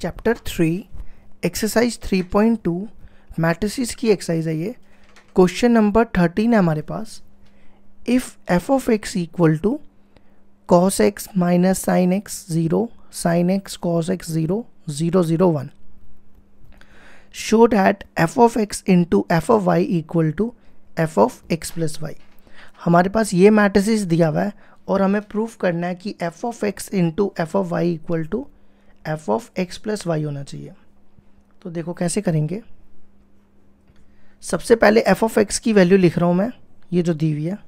chapter three exercise three point two matrices की exercise है ये क्वेश्चन नंबर थर्टीन है हमारे पास if F of X equal to cos x minus sine x zero sine x cos x zero zero zero one show that F of x into F of Y equal to F of x plus Y हमारे पास ये matrix दिया हुआ है और हमें proof करना है कि f of x into F of Y equal to F of x plus y होना चाहिए तो देखो कैसे करेंगे सबसे पहले एफ ऑफ एक्स की वैल्यू लिख रहा हूँ मैं ये जो दी हुई है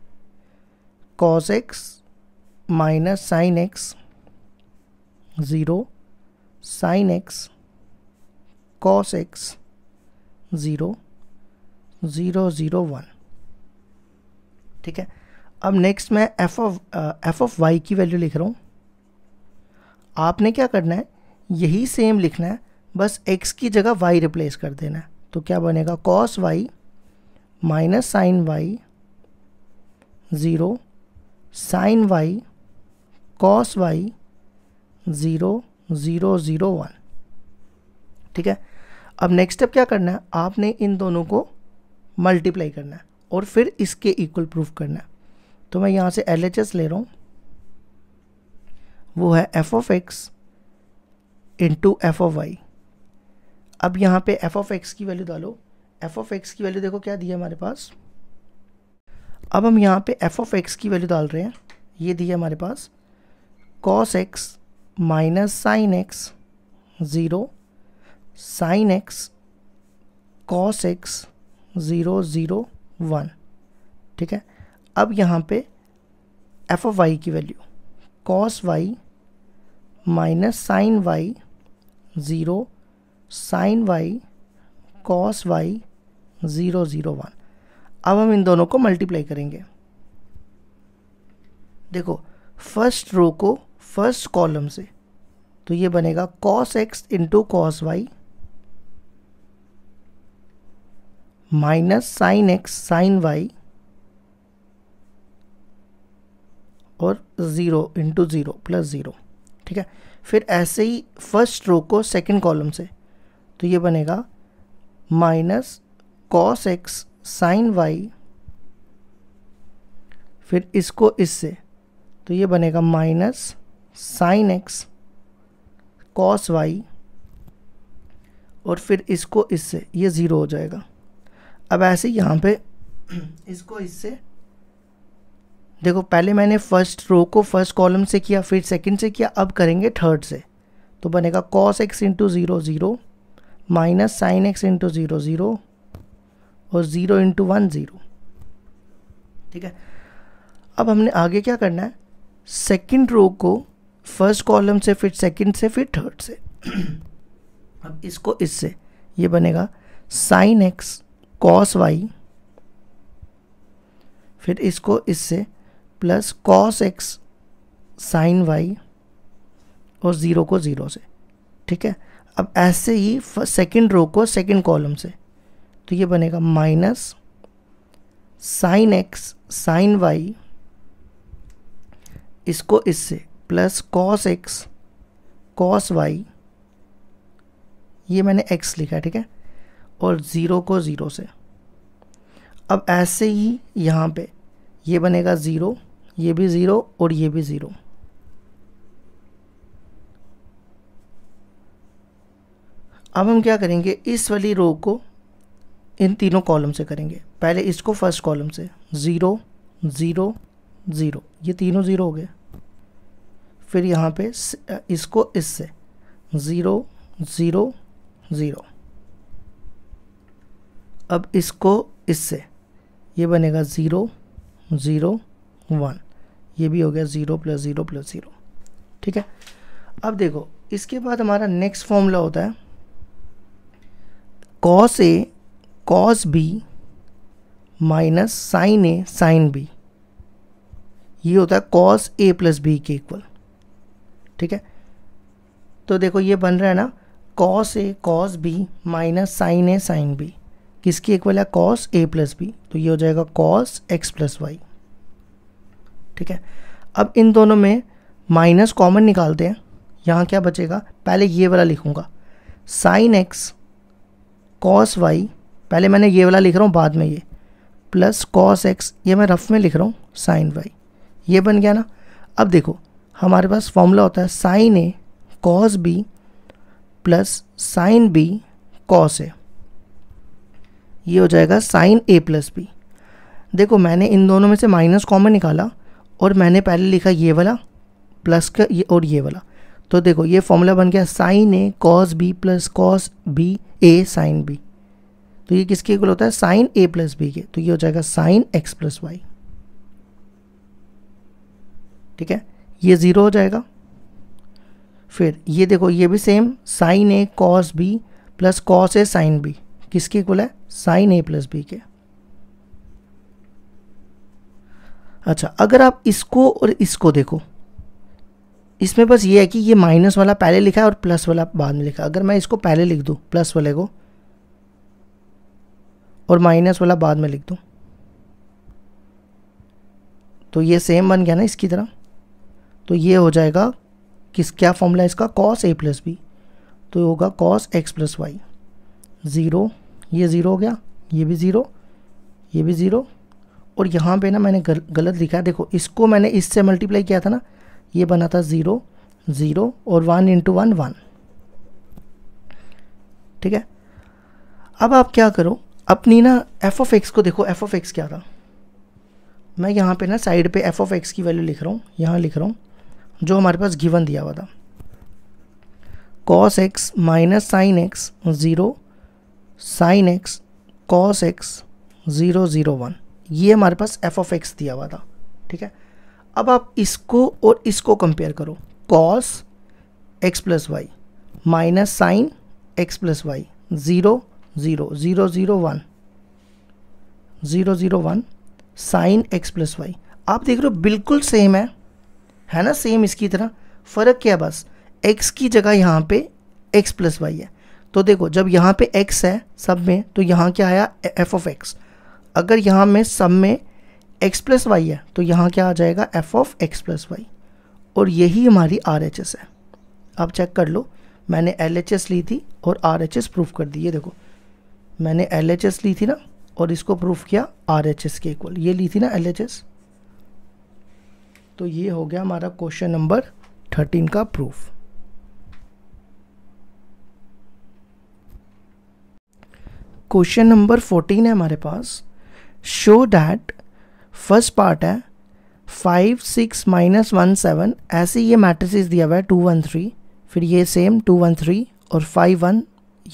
cos x minus sine x zero sine x cos x zero zero zero one ठीक है अब नेक्स्ट मैं f of f of y की वैल्यू लिख रहा हूँ आपने क्या करना है यही सेम लिखना है बस x की जगह y रिप्लेस कर देना है तो क्या बनेगा cos y minus sine y zero sine y cos y zero zero zero one ठीक है अब नेक्स्ट स्टेप क्या करना है आपने इन दोनों को मल्टीप्लाई करना है और फिर इसके इक्वल प्रूफ करना है तो मैं यहाँ से एल ले रहा हूँ वो है f of x into F of y अब यहाँ पे एफ ऑफ एक्स की वैल्यू डालो एफ ऑफ एक्स की वैल्यू देखो क्या दी है हमारे पास अब हम यहाँ पे एफ ऑफ एक्स की वैल्यू डाल रहे हैं ये दी है हमारे पास cos x minus sine x zero sine x cos x zero zero one ठीक है अब यहाँ पे एफ ऑफ वाई की value cos y minus sine y zero sine y cos y zero zero one अब हम इन दोनों को मल्टीप्लाई करेंगे देखो फर्स्ट रो को फर्स्ट कॉलम से तो ये बनेगा cos x into cos y minus sine x sine y और zero into zero plus zero ठीक है फिर ऐसे ही फर्स्ट रो को सेकंड कॉलम से तो ये बनेगा minus cos x sine y फिर इसको इससे तो ये बनेगा minus sine x cos y और फिर इसको इससे ये ज़ीरो हो जाएगा अब ऐसे यहाँ पे इसको इससे देखो पहले मैंने फर्स्ट रो को फर्स्ट कॉलम से किया फिर सेकंड से किया अब करेंगे थर्ड से तो बनेगा cos x into zero zero minus sine x into zero zero और ज़ीरो इंटू वन ज़ीरो ठीक है अब हमने आगे क्या करना है सेकंड रो को फर्स्ट कॉलम से फिर सेकंड से फिर थर्ड से अब इसको इससे ये बनेगा साइन एक्स कॉस वाई फिर इसको इससे plus cos x sine y और ज़ीरो को ज़ीरो से ठीक है अब ऐसे ही सेकंड रो को सेकंड कॉलम से तो ये बनेगा minus sine x sine y इसको इससे plus cos x cos y ये मैंने एक्स लिखा है ठीक है और ज़ीरो को ज़ीरो से अब ऐसे ही यहाँ पे ये बनेगा ज़ीरो ये भी ज़ीरो और ये भी ज़ीरो अब हम क्या करेंगे इस वाली रो को इन तीनों कॉलम से करेंगे पहले इसको फर्स्ट कॉलम से ज़ीरो ज़ीरो ज़ीरो ये तीनों ज़ीरो हो गए फिर यहाँ पे इसको इससे ज़ीरो ज़ीरो ज़ीरो अब इसको इससे ये बनेगा ज़ीरो ज़ीरो वन ये भी हो गया zero plus zero plus zero ठीक है अब देखो इसके बाद हमारा नेक्स्ट फॉर्मूला होता है cos A cos B minus sine A sine B ये होता है कॉस ए प्लस बी के इक्वल ठीक है तो देखो ये बन रहा है ना cos A cos B minus sine A sine B किसकी इक्वल है कॉस ए प्लस बी तो ये हो जाएगा कॉस एक्स प्लस वाई ठीक है अब इन दोनों में माइनस कॉमन निकालते हैं यहाँ क्या बचेगा पहले ये वाला लिखूँगा साइन एक्स कॉस वाई पहले मैंने ये वाला लिख रहा हूँ बाद में ये प्लस कॉस एक्स ये मैं रफ में लिख रहा हूँ साइन वाई ये बन गया ना अब देखो हमारे पास फॉर्मूला होता है sine A cos B plus sine B cos A ये हो जाएगा साइन ए प्लस बी देखो मैंने इन दोनों में से माइनस कॉमन निकाला और मैंने पहले लिखा ये वाला प्लस का ये और ये वाला तो देखो ये फॉर्मूला बन गया sine A cos B plus cos B A sine B तो ये किसके इक्वल होता है साइन ए प्लस बी के तो ये हो जाएगा साइन एक्स प्लस वाई ठीक है ये ज़ीरो हो जाएगा फिर ये देखो ये भी same sine A cos B plus cos A sine B किसके इक्वल है साइन ए प्लस बी के अच्छा अगर आप इसको और इसको देखो इसमें बस ये है कि ये माइनस वाला पहले लिखा है और प्लस वाला बाद में लिखा अगर मैं इसको पहले लिख दूँ प्लस वाले को और माइनस वाला बाद में लिख दूँ तो ये सेम बन गया ना इसकी तरह तो ये हो जाएगा किस क्या फॉर्मूला इसका कॉस ए प्लस बी तो होगा cos x plus y zero ये ज़ीरो हो गया ये भी ज़ीरो ये भी ज़ीरो और यहाँ पे ना मैंने गल, गलत लिखा है देखो इसको मैंने इससे मल्टीप्लाई किया था ना ये बना था ज़ीरो ज़ीरो और वन इंटू वन वन ठीक है अब आप क्या करो अपनी ना एफ ऑफ एक्स को देखो एफ ऑफ एक्स क्या था मैं यहाँ पे ना साइड पे एफ ऑफ एक्स की वैल्यू लिख रहा हूँ यहाँ लिख रहा हूँ जो हमारे पास गिवन दिया हुआ था cos x minus sine x zero sine x cos x zero zero one ये हमारे पास एफ ऑफ एक्स दिया हुआ था ठीक है अब आप इसको और इसको कंपेयर करो cos x plus y minus sine x plus y zero zero zero zero one zero zero one sine x plus y आप देख रहे हो बिल्कुल सेम है है ना सेम इसकी तरह फ़र्क क्या बस एक्स की जगह यहाँ पे एक्स प्लस वाई है तो देखो जब यहाँ पे एक्स है सब में तो यहाँ क्या आया एफ ऑफ एक्स अगर यहाँ में सब में x प्लस वाई है तो यहाँ क्या आ जाएगा f of x plus y और यही हमारी आर एच एस है आप चेक कर लो मैंने एल एच एस ली थी और आर एच एस प्रूफ कर दी ये देखो मैंने एल एच एस ली थी ना और इसको प्रूफ किया आर एच एस के इक्वल ये ली थी ना एल एच एस तो ये हो गया हमारा क्वेश्चन नंबर थर्टीन का प्रूफ क्वेश्चन नंबर फोर्टीन है हमारे पास शो दैट फर्स्ट पार्ट है five six minus one seven ऐसे ये मैट्रिसेस दिया हुआ है टू वन थ्री फिर ये सेम टू वन थ्री और फाइव वन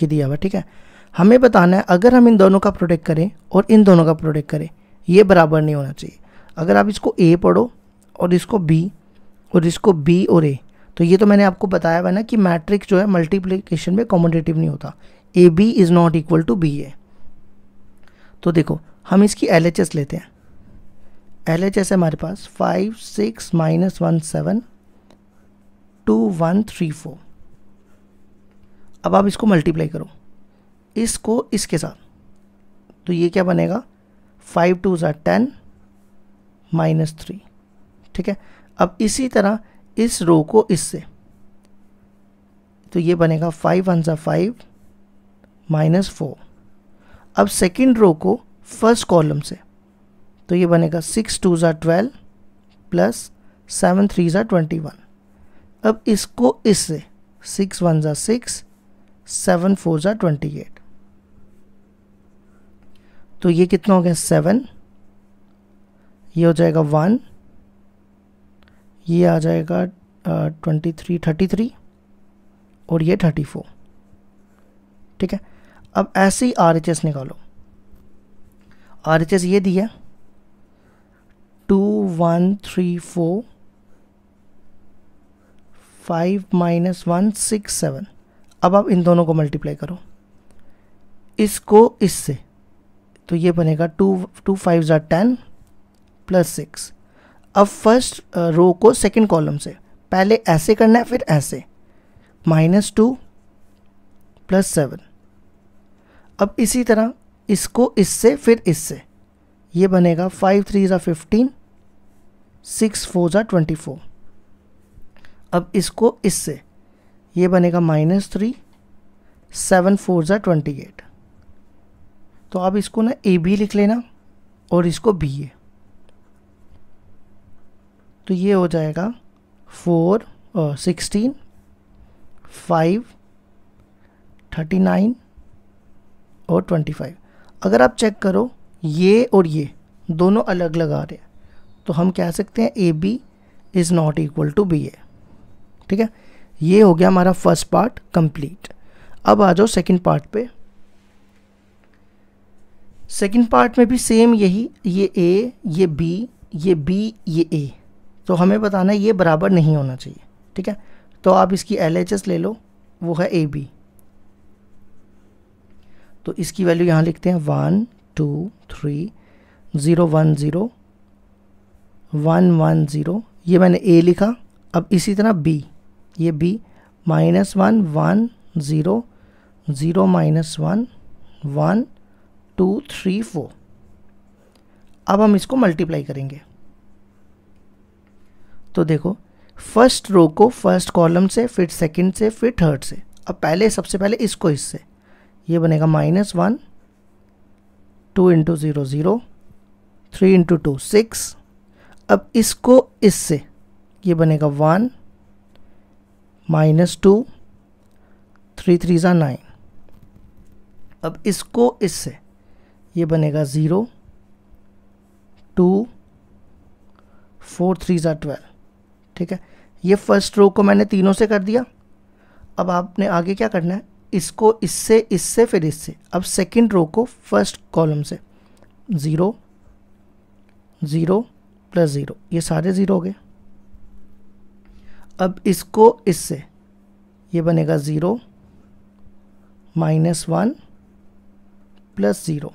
ये दिया हुआ है ठीक है हमें बताना है अगर हम इन दोनों का प्रोडक्ट करें और इन दोनों का प्रोडक्ट करें ये बराबर नहीं होना चाहिए अगर आप इसको ए पढ़ो और इसको बी और इसको बी और ए तो ये तो मैंने आपको बताया हुआ ना कि मैट्रिक जो है मल्टीप्लीकेशन में कॉमोडेटिव नहीं होता A B is not equal to B A तो देखो हम इसकी एल लेते हैं एल एच एस है हमारे पास five six minus one seven two one three four अब आप इसको मल्टीप्लाई करो इसको इसके साथ तो ये क्या बनेगा फाइव टू ज़ा टेन माइनस थ्री ठीक है अब इसी तरह इस रो को इससे तो ये बनेगा फाइव वन ज़ा फाइव माइनस फोर अब सेकेंड रो को फर्स्ट कॉलम से तो ये बनेगा सिक्स टू ज़ा ट्वेल्व प्लस सेवन थ्री ज़ा ट्वेंटी वन अब इसको इससे सिक्स वन ज़ा सिक्स सेवन फोर ज़ा ट्वेंटी एट तो ये कितना हो गया सेवन ये हो जाएगा वन ये आ जाएगा ट्वेंटी थ्री थर्टी थ्री और ये थर्टी फोर ठीक है अब ऐसे ही आर एच एस निकालो आर एच एस ये दिया two one three four five minus one six seven अब आप इन दोनों को मल्टीप्लाई करो इसको इससे तो ये बनेगा टू टू फाइव ज़ार टेन प्लस सिक्स अब फर्स्ट रो को सेकंड कॉलम से पहले ऐसे करना है फिर ऐसे माइनस टू प्लस सेवन अब इसी तरह इसको इससे फिर इससे ये बनेगा फाइव थ्री ज़ा फिफ्टीन सिक्स फोर ज़ा ट्वेंटी फोर अब इसको इससे ये बनेगा माइनस थ्री सेवन फोर ज़ा ट्वेंटी एट तो आप इसको ना ए बी लिख लेना और इसको बी ए तो ये हो जाएगा four sixteen five thirty nine और ट्वेंटी फाइव अगर आप चेक करो ये और ये दोनों अलग अलग आ रहे हैं तो हम कह सकते हैं A B is not equal to B A ठीक है ये हो गया हमारा फर्स्ट पार्ट कंप्लीट अब आ जाओ सेकेंड पार्ट पे सेकेंड पार्ट में भी सेम यही ये ए ये बी ये बी ये ए तो हमें बताना है ये बराबर नहीं होना चाहिए ठीक है तो आप इसकी एल ले लो वो है ए बी तो इसकी वैल्यू यहाँ लिखते हैं one two three zero one zero one one zero ये मैंने ए लिखा अब इसी तरह बी ये B minus one one zero zero minus one one two three four अब हम इसको मल्टीप्लाई करेंगे तो देखो फर्स्ट रो को फर्स्ट कॉलम से फिर सेकंड से फिर थर्ड से अब पहले सबसे पहले इसको इससे ये बनेगा minus one two into zero zero three into two six अब इसको इससे ये बनेगा one minus two three three ज़ा नाइन अब इसको इससे ये बनेगा ज़ीरो टू फोर थ्री ज़ा ट्वेल्व ठीक है ये फर्स्ट रो को मैंने तीनों से कर दिया अब आपने आगे क्या करना है इसको इससे इससे फिर इससे अब सेकंड रो को फर्स्ट कॉलम से ज़ीरो ज़ीरो प्लस ज़ीरो ये सारे ज़ीरो हो गए अब इसको इससे ये बनेगा zero minus one plus zero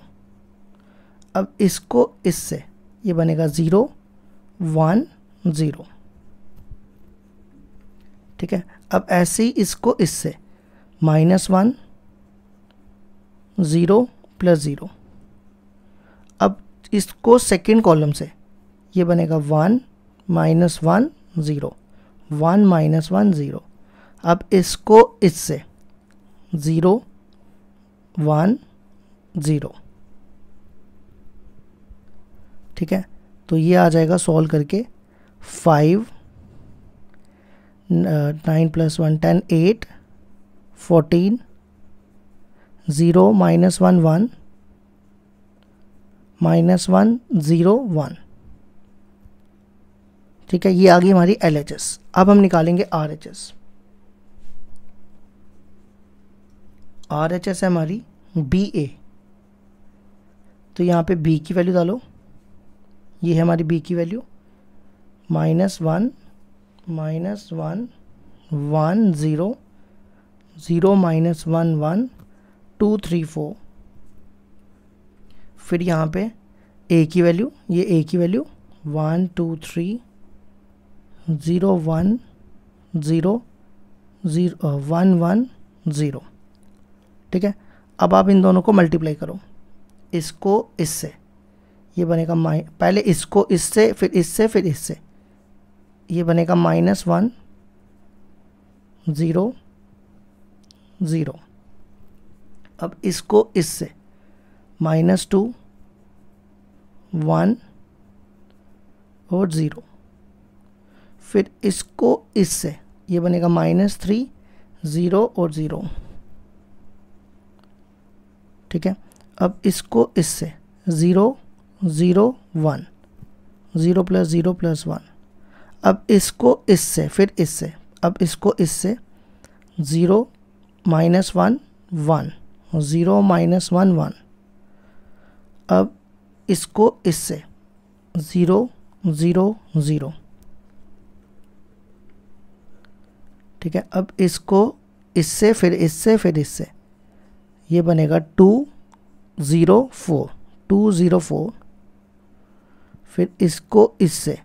अब इसको इससे ये बनेगा ज़ीरो वन ज़ीरो ठीक है अब ऐसे ही इसको इससे minus one zero plus zero अब इसको सेकेंड कॉलम से ये बनेगा one minus one zero one minus one zero अब इसको इससे ज़ीरो वन ज़ीरो ठीक है तो ये आ जाएगा सॉल्व करके five nine plus one ten eight fourteen zero minus one one minus one zero one ठीक है ये आ गई हमारी एल एच एस अब हम निकालेंगे R H S R H S है हमारी बी ए तो यहाँ पे बी की वैल्यू डालो ये है हमारी बी की value minus one minus one one zero zero minus one one two three four फिर यहाँ पे ए की वैल्यू ये ए की value one two three zero one zero zero one one zero ठीक है अब आप इन दोनों को मल्टीप्लाई करो इसको इससे ये बनेगा माइ पहले इसको इससे फिर इससे फिर इससे ये बनेगा माइनस वन ज़ीरो ज़ीरो अब इसको इससे माइनस टू वन और ज़ीरो फिर इसको इससे ये बनेगा माइनस थ्री ज़ीरो और ज़ीरो ठीक है अब इसको इससे zero zero one zero plus zero plus one अब इसको इससे फिर इससे अब इसको इससे zero minus one one zero minus one one अब इसको इससे ज़ीरो ज़ीरो ज़ीरो ठीक है अब इसको इससे फिर इससे फिर इससे ये बनेगा two zero four two zero four फिर इसको इससे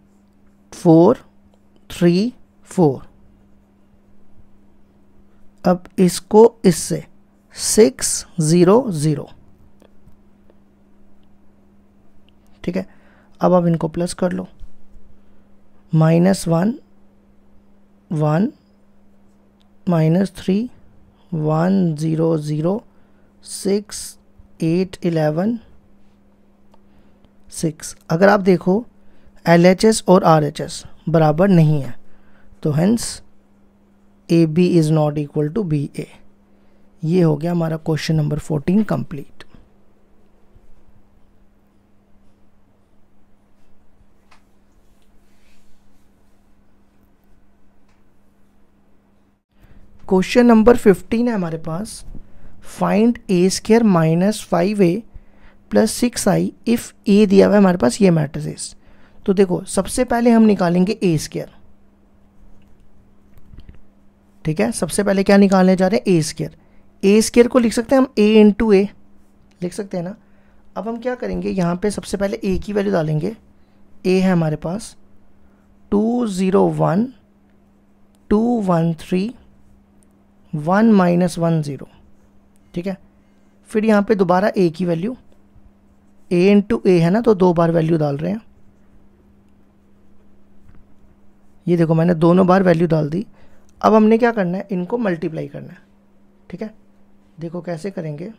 फोर थ्री फोर अब इसको इससे सिक्स ज़ीरो ज़ीरो ठीक है अब आप इनको प्लस कर लो minus one one minus three one zero zero six eight eleven six अगर आप देखो एल एच एस और आर एच एस बराबर नहीं है तो hence A B is not equal to B A ये हो गया हमारा question number fourteen complete question number fifteen है हमारे पास find A square minus five A plus six I if A दिया हुआ है हमारे पास ये मैट्रिक्स तो देखो सबसे पहले हम निकालेंगे ए स्केयर ठीक है सबसे पहले क्या निकालने जा रहे हैं ए स्केयर ए स्केयर को लिख सकते हैं हम ए इंटू ए लिख सकते हैं ना अब हम क्या करेंगे यहाँ पे सबसे पहले ए की वैल्यू डालेंगे ए है हमारे पास two zero one two one three one minus one zero ठीक है फिर यहाँ पे दोबारा ए की वैल्यू ए इंटू ए है ना तो दो बार वैल्यू डाल रहे हैं ये देखो मैंने दोनों बार वैल्यू डाल दी अब हमने क्या करना है इनको मल्टीप्लाई करना है ठीक है देखो कैसे करेंगे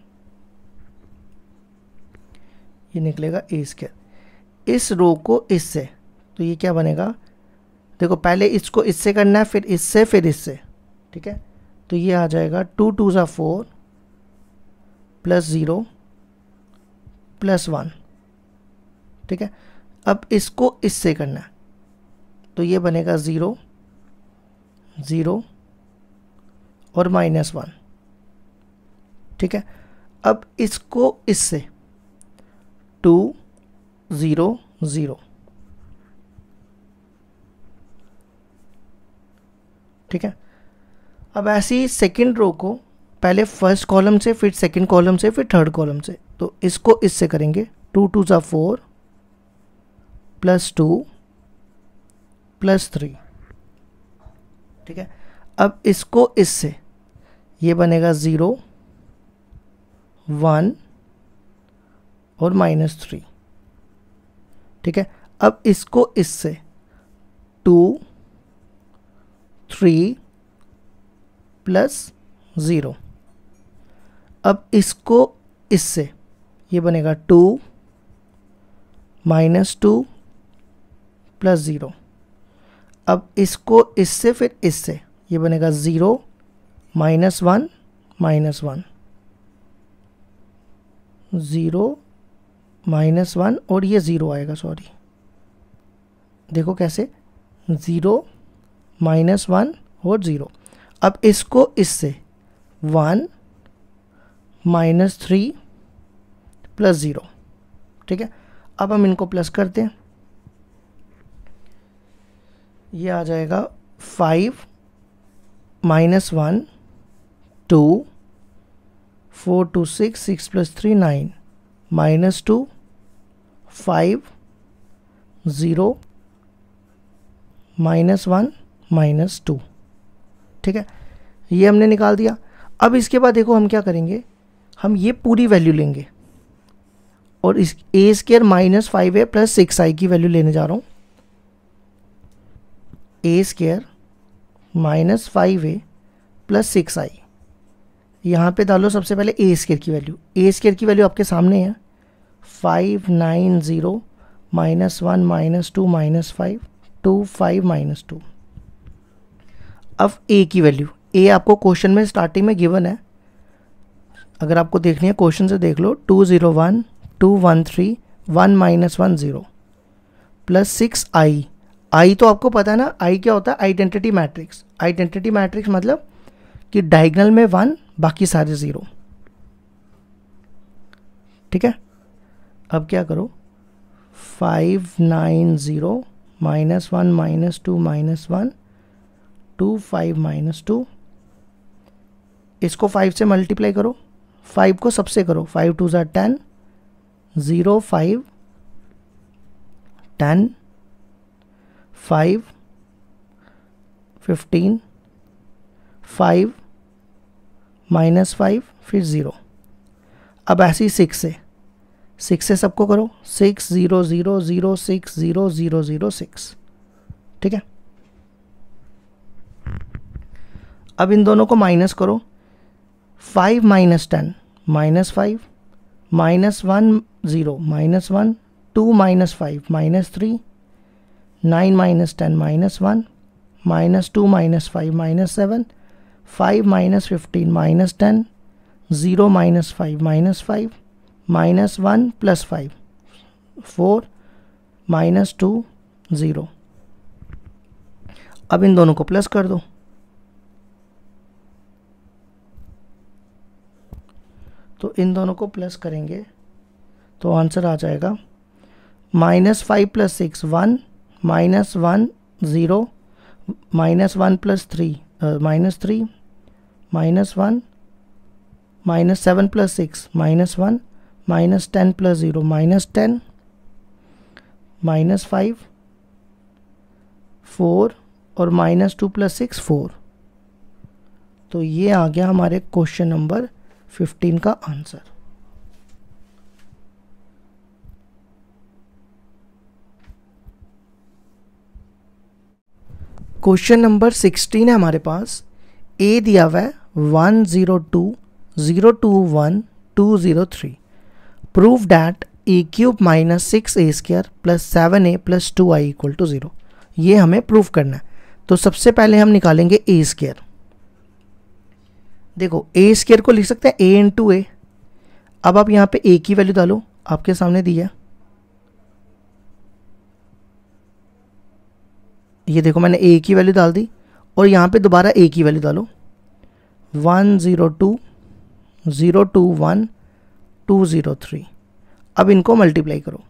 ये निकलेगा ए स्केयर इस रो को इससे तो ये क्या बनेगा देखो पहले इसको इससे करना है फिर इससे फिर इससे ठीक है तो ये आ जाएगा टू टू ज़ा four plus zero plus one ठीक है अब इसको इससे करना है तो ये बनेगा ज़ीरो ज़ीरो और माइनस वन ठीक है अब इसको इससे टू ज़ीरो ज़ीरो ठीक है अब ऐसे ही सेकेंड रो को पहले फर्स्ट कॉलम से फिर सेकेंड कॉलम से फिर थर्ड कॉलम से तो इसको इससे करेंगे टू टू ज़ा four plus two plus three ठीक है अब इसको इससे ये बनेगा ज़ीरो वन और माइनस थ्री ठीक है अब इसको इससे टू थ्री प्लस ज़ीरो अब इसको इससे ये बनेगा two minus two plus zero अब इसको इससे फिर इससे ये बनेगा zero minus one minus one zero minus one और ये ज़ीरो आएगा सॉरी देखो कैसे ज़ीरो माइनस वन और ज़ीरो अब इसको इससे one minus three plus zero ठीक है अब हम इनको प्लस करते हैं ये आ जाएगा five minus one two four two six six plus three nine minus two five zero minus one minus two ठीक है ये हमने निकाल दिया अब इसके बाद देखो हम क्या करेंगे हम ये पूरी वैल्यू लेंगे और इस A square minus five A plus six I की वैल्यू लेने जा रहा हूँ A square minus five A plus six I यहाँ पे डालो सबसे पहले ए स्केयर की वैल्यू ए स्केयर की वैल्यू आपके सामने है five nine zero minus one minus two minus five two five minus two अब ए की वैल्यू ए आपको क्वेश्चन में स्टार्टिंग में गिवन है अगर आपको देखनी है क्वेश्चन से देख लो two zero one two one three one minus one zero plus six I I तो आपको पता है ना आई क्या होता है आइडेंटिटी मैट्रिक्स आइडेंटिटी मैट्रिक्स मतलब कि डायगनल में वन बाकी सारे ज़ीरो ठीक है अब क्या करो five nine zero minus one minus two minus one two five minus two इसको फाइव से मल्टीप्लाई करो फाइव को सबसे करो फाइव टू ज़ा ten zero five ten five fifteen five minus five फिर ज़ीरो अब ऐसी सिक्स है सिक्स से सबको करो six zero zero zero six zero zero zero six ठीक है अब इन दोनों को माइनस करो five minus ten minus five minus one zero minus one two minus five minus three nine minus ten minus one minus two minus five minus seven five minus fifteen minus ten zero minus five minus five minus one plus five four minus two zero अब इन दोनों को plus कर दो तो इन दोनों को plus करेंगे तो आंसर आ जाएगा minus five plus six one minus one zero minus one plus three minus three minus one minus seven plus six minus one minus ten plus zero minus ten minus five four और minus two plus six four तो ये आ गया हमारे question number fifteen का answer question number sixteen है हमारे पास ए दिया हुआ है one zero two zero two one two zero three prove that A cube minus six A square plus seven A plus two I equal to zero ये हमें proof करना है तो सबसे पहले हम निकालेंगे ए स्क्र देखो ए स्क्र को लिख सकते हैं ए इन टू ए अब आप यहाँ पे ए की वैल्यू डालो आपके सामने दिया ये देखो मैंने ए की वैल्यू डाल दी और यहाँ पे दोबारा ए की वैल्यू डालो one zero two zero two one two zero three अब इनको मल्टीप्लाई करो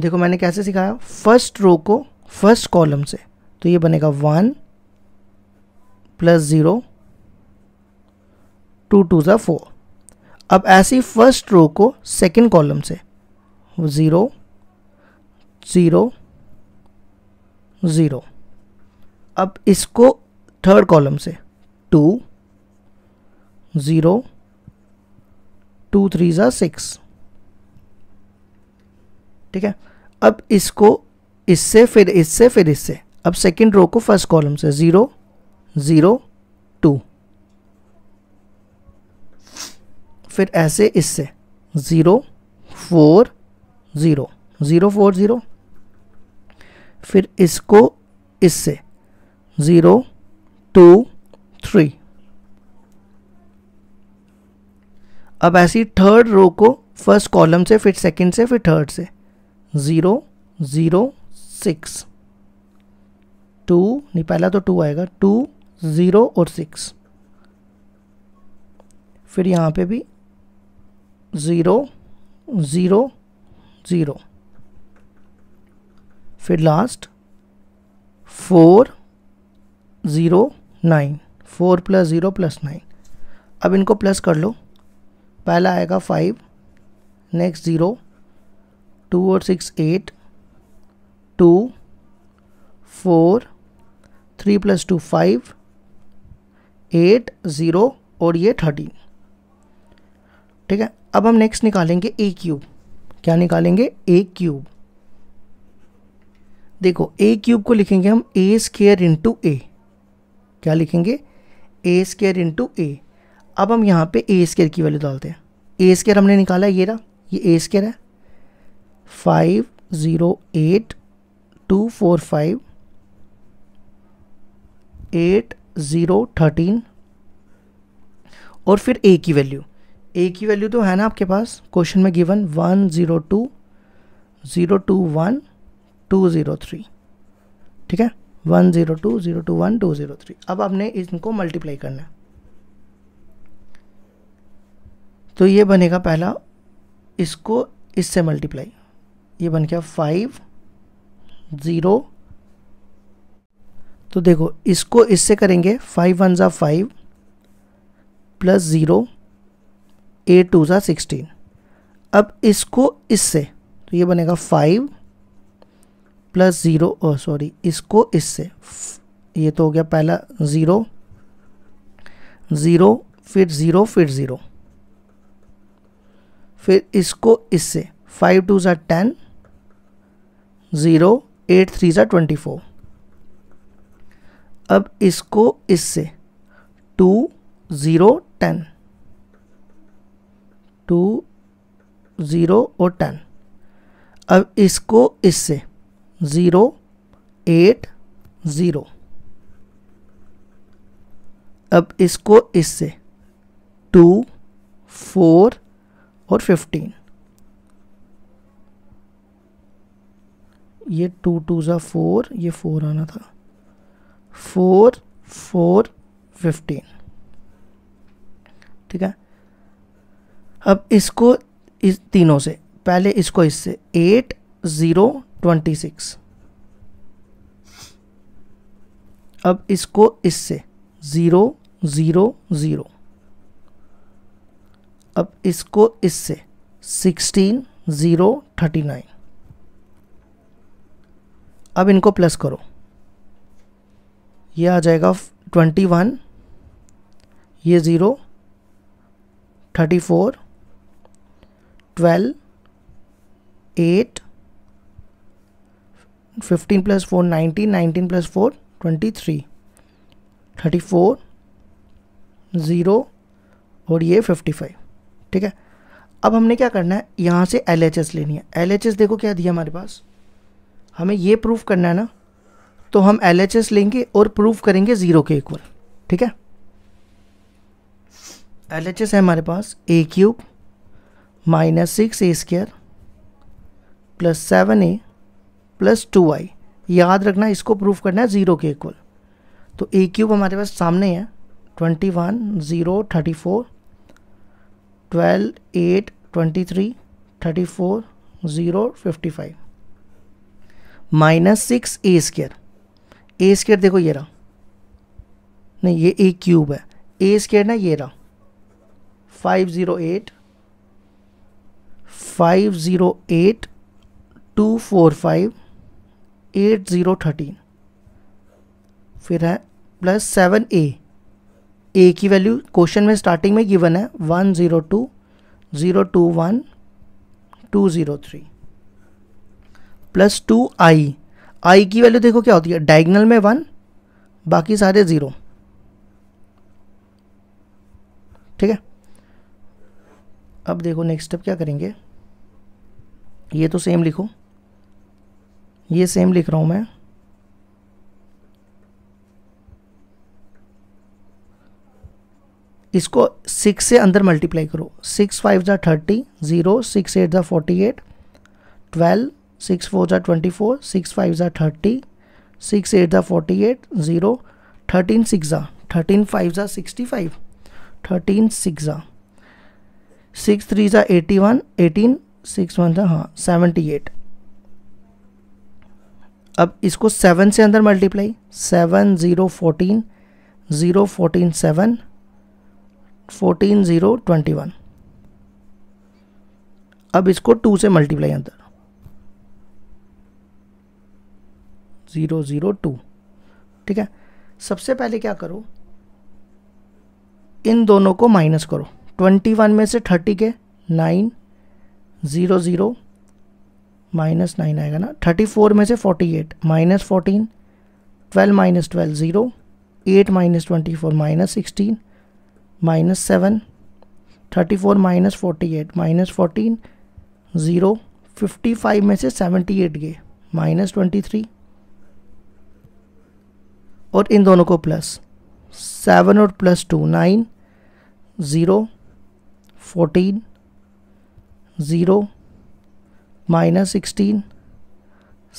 देखो मैंने कैसे सिखाया फर्स्ट रो को फर्स्ट कॉलम से तो ये बनेगा one plus zero two two ज़ा फोर अब ऐसी फर्स्ट रो को सेकंड कॉलम से ज़ीरो ज़ीरो ज़ीरो अब इसको थर्ड कॉलम से टू ज़ीरो टू थ्री ज़ा सिक्स ठीक है अब इसको इससे फिर इससे फिर इससे अब सेकंड रो को फर्स्ट कॉलम से ज़ीरो ज़ीरो टू फिर ऐसे इससे zero four zero zero four zero फिर इसको इससे ज़ीरो टू थ्री अब ऐसी थर्ड रो को फर्स्ट कॉलम से फिर सेकंड से फिर थर्ड से ज़ीरो ज़ीरो सिक्स टू नहीं पहला तो टू आएगा टू ज़ीरो और सिक्स फिर यहाँ पे भी ज़ीरो ज़ीरो ज़ीरो फिर last four zero nine four plus zero plus nine अब इनको प्लस कर लो पहला आएगा फाइव नेक्स्ट ज़ीरो टू और six eight two four three plus two five eight zero और ये थर्टीन ठीक है अब हम नेक्स्ट निकालेंगे ए क्यूब क्या निकालेंगे ए क्यूब देखो ए क्यूब को लिखेंगे हम ए स्केयर इंटू ए क्या लिखेंगे ए स्केयर इंटू ए अब हम यहाँ पे ए स्केयर की वैल्यू डालते हैं ए स्केयर हमने निकाला ये रहा ये ए स्केयर है five zero eight two four five eight zero thirteen और फिर ए की वैल्यू ए की वैल्यू तो है ना आपके पास क्वेश्चन में given one zero two zero two one two zero three ठीक है one zero two zero two one two zero three अब आपने इनको मल्टीप्लाई करना है तो ये बनेगा पहला इसको इससे मल्टीप्लाई ये बन गया फाइव ज़ीरो तो देखो इसको इससे करेंगे फाइव वन ज़ा five plus zero eight two ज़ा सिक्सटीन अब इसको इससे तो ये बनेगा फाइव प्लस ज़ीरो सॉरी इसको इससे ये तो हो गया पहला ज़ीरो ज़ीरो फिर ज़ीरो फिर ज़ीरो फिर इसको इससे फाइव टू ज़ा टेन ज़ीरो एट थ्री ज़ा ट्वेंटी फोर अब इसको इससे two zero ten two zero और टेन अब इसको इससे ज़ीरो एट ज़ीरो अब इसको इससे टू फोर और फिफ्टीन ये टू टू ज़ा फोर ये फोर आना था फोर फोर फिफ्टीन ठीक है अब इसको इस तीनों से पहले इसको इससे एट ज़ीरो ट्वेंटी सिक्स अब इसको इससे ज़ीरो ज़ीरो ज़ीरो अब इसको इससे सिक्सटीन ज़ीरो थर्टी नाइन अब इनको प्लस करो ये आ जाएगा ट्वेंटी वन ये zero thirty four twelve eight fifteen plus four nineteen nineteen plus four twenty three thirty four zero और ये फिफ्टी फाइव ठीक है अब हमने क्या करना है यहाँ से एल लेनी है एल देखो क्या दिया हमारे पास हमें ये प्रूफ करना है ना तो हम एल लेंगे और प्रूफ करेंगे ज़ीरो के इक्वल ठीक है एल है हमारे पास A cube minus six A square plus seven A plus two Y याद रखना इसको प्रूफ करना है ज़ीरो के इक्वल तो ए क्यूब हमारे पास सामने है twenty one zero thirty four twelve eight twenty three thirty four zero fifty five minus six A square A square देखो ये रहा नहीं ये ए क्यूब है ए स्केयर ना ये रहा five zero eight five zero eight two four five eight zero thirteen फिर है प्लस सेवन ए ए की वैल्यू क्वेश्चन में स्टार्टिंग में गिवन है one zero two zero two one two zero three plus two I I की value देखो क्या होती है डायगनल में वन बाकी सारे ज़ीरो ठीक है अब देखो नेक्स्ट स्टेप क्या करेंगे ये तो सेम लिखो ये सेम लिख रहा हूँ मैं इसको सिक्स से अंदर मल्टीप्लाई करो सिक्स फाइव ज़ा थर्टी ज़ीरो सिक्स एट ज़ा forty eight twelve six four ज़ा ट्वेंटी फोर सिक्स फाइव ज़ा थर्टी सिक्स एट ज़ा forty eight zero thirteen six ज़ा थर्टीन फाइव ज़ा सिक्सटी फाइव थर्टीन सिक्स ज़ा सिक्स थ्री ज़ा eighty one eighteen six one ज़ा हाँ सेवेंटी एट अब इसको सेवन से अंदर multiply seven zero fourteen zero fourteen seven fourteen zero twenty one अब इसको टू से मल्टीप्लाई अंदर ज़ीरो ज़ीरो टू ठीक है सबसे पहले क्या करो इन दोनों को माइनस करो ट्वेंटी वन में से थर्टी के nine zero zero minus nine आएगा ना थर्टी फोर में से forty eight minus fourteen twelve minus twelve zero eight minus twenty four minus sixteen minus seven thirty four minus forty eight minus fourteen zero fifty five में से seventy eight गए minus twenty three और इन दोनों को plus seven और plus two nine zero fourteen zero minus sixteen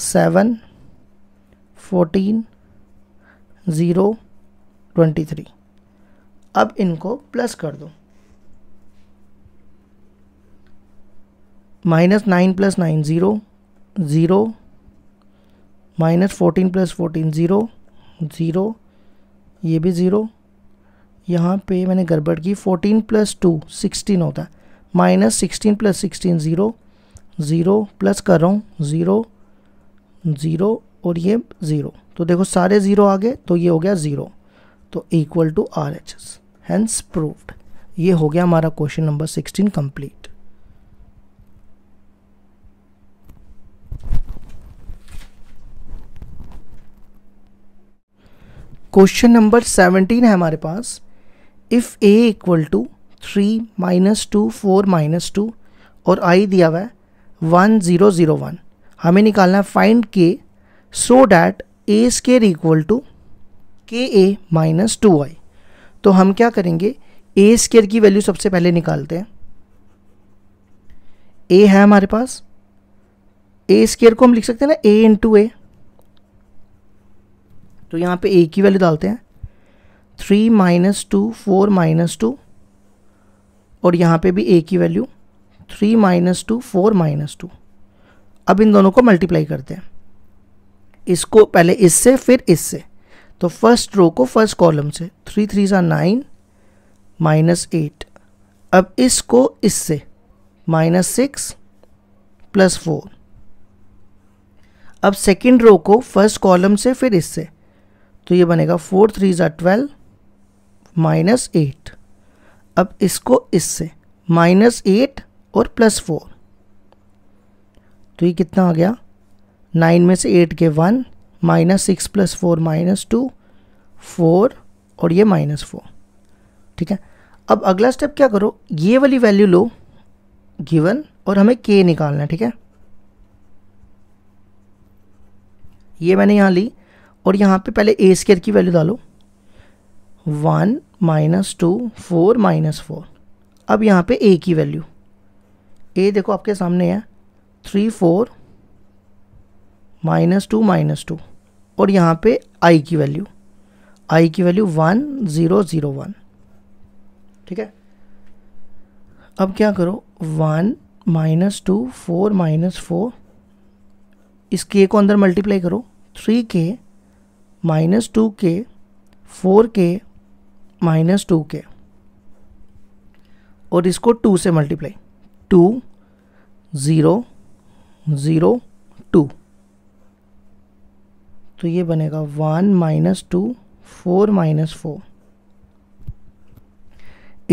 seven fourteen zero twenty three अब इनको प्लस कर दो minus nine plus nine zero zero minus fourteen plus fourteen zero zero ये भी ज़ीरो यहाँ पे मैंने गड़बड़ की फोर्टीन प्लस टू सिक्सटीन होता है minus sixteen plus sixteen zero zero plus कर रहा हूँ ज़ीरो ज़ीरो और ये ज़ीरो तो देखो सारे ज़ीरो आ गए तो ये हो गया ज़ीरो तो equal to R H S hence proved ये हो गया हमारा question number sixteen complete question number seventeen है हमारे पास if A equal to three minus two four minus two और आई दिया हुआ है वन ज़ीरो ज़ीरो वन हमें निकालना है find k so that A square equal to k A minus two Y तो हम क्या करेंगे ए स्केयर की वैल्यू सबसे पहले निकालते हैं ए है हमारे पास ए स्केयर को हम लिख सकते हैं ना ए इंटू ए तो यहाँ पे ए की वैल्यू डालते हैं three minus two four minus two और यहाँ पे भी ए की value three minus two four minus two अब इन दोनों को मल्टीप्लाई करते हैं इसको पहले इससे फिर इससे तो फर्स्ट रो को फर्स्ट कॉलम से थ्री थ्री सा नाइन माइनस एट अब इसको इससे माइनस सिक्स प्लस फोर अब सेकेंड रो को फर्स्ट कॉलम से फिर इससे तो ये बनेगा फोर थ्री ज़ा ट्वेल्व माइनस एट अब इसको इससे माइनस एट और प्लस फोर तो ये कितना आ गया नाइन में से एट के one minus six plus four minus two four और ये माइनस फोर ठीक है अब अगला स्टेप क्या करो ये वाली वैल्यू लो गिवन और हमें के निकालना है ठीक है ये मैंने यहाँ ली और यहाँ पे पहले ए स्केयर की वैल्यू डालो one minus two four minus four अब यहाँ पे ए की वैल्यू ए देखो आपके सामने है three four minus two minus two और यहाँ पे आई की वैल्यू आई की value one zero zero one ठीक है अब क्या करो one minus two four minus four इस के को अंदर मल्टीप्लाई करो three k minus two k four k minus two k और इसको टू से multiply two zero zero two तो ये बनेगा one minus two four minus four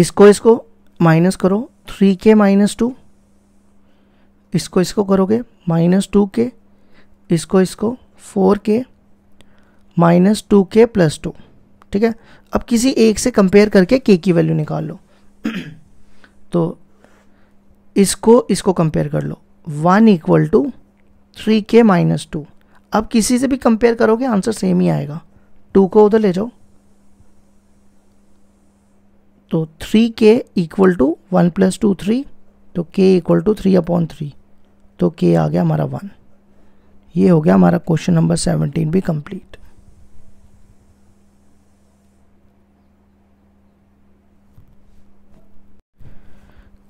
इसको इसको माइनस करो थ्री के माइनस टू इसको इसको करोगे माइनस टू के इसको इसको four k minus two k plus two ठीक है अब किसी एक से कंपेयर करके के की वैल्यू निकाल लो तो इसको इसको कंपेयर कर लो one equal to three k minus two अब किसी से भी कंपेयर करोगे आंसर सेम ही आएगा टू को उधर ले जाओ तो three k equal to one plus two three तो k equal to three upon three तो के आ गया हमारा वन ये हो गया हमारा क्वेश्चन नंबर सेवनटीन भी कंप्लीट